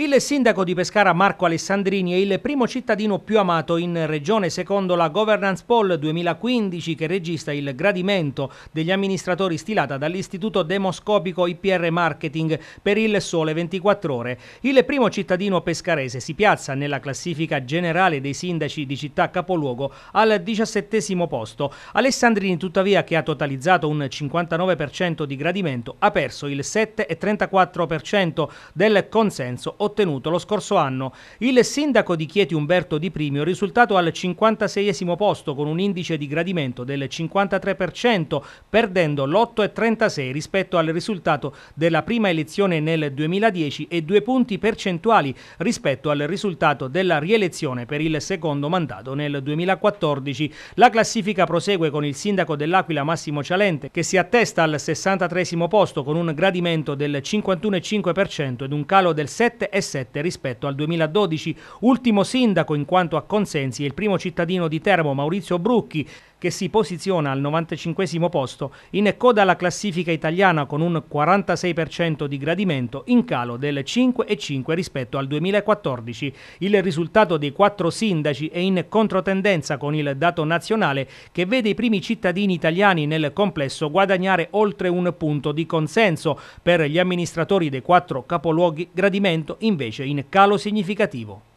Il sindaco di Pescara Marco Alessandrini è il primo cittadino più amato in regione secondo la Governance Poll 2015 che registra il gradimento degli amministratori stilata dall'Istituto Demoscopico IPR Marketing per il sole 24 ore. Il primo cittadino pescarese si piazza nella classifica generale dei sindaci di città capoluogo al 17 posto. Alessandrini tuttavia che ha totalizzato un 59% di gradimento ha perso il 7,34% del consenso ottenuto ottenuto lo scorso anno il sindaco di Chieti Umberto Di Primio, è risultato al 56 posto con un indice di gradimento del 53%, perdendo l'8,36 rispetto al risultato della prima elezione nel 2010 e due punti percentuali rispetto al risultato della rielezione per il secondo mandato nel 2014. La classifica prosegue con il sindaco dell'Aquila Massimo Cialente, che si attesta al 63 posto con un gradimento del 51,5% ed un calo del 7,7% 1,7 rispetto al 2012. Ultimo sindaco in quanto a consensi è il primo cittadino di Teramo, Maurizio Brucchi, che si posiziona al 95 posto in coda alla classifica italiana con un 46% di gradimento in calo del 5,5 rispetto al 2014. Il risultato dei quattro sindaci è in controtendenza con il dato nazionale che vede i primi cittadini italiani nel complesso guadagnare oltre un punto di consenso. Per gli amministratori dei quattro capoluoghi gradimento invece in calo significativo.